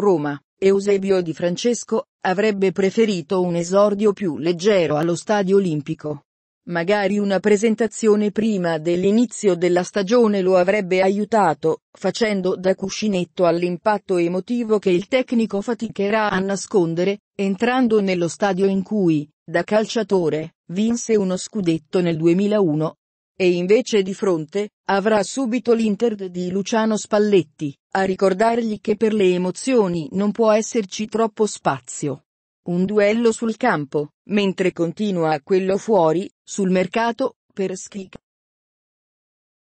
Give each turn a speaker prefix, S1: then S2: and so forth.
S1: Roma, Eusebio Di Francesco, avrebbe preferito un esordio più leggero allo Stadio Olimpico. Magari una presentazione prima dell'inizio della stagione lo avrebbe aiutato, facendo da cuscinetto all'impatto emotivo che il tecnico faticherà a nascondere, entrando nello stadio in cui, da calciatore, vinse uno scudetto nel 2001, e invece di fronte, avrà subito l'Inter di Luciano Spalletti, a ricordargli che per le emozioni non può esserci troppo spazio. Un duello sul campo, mentre continua quello fuori, sul mercato, per Schick,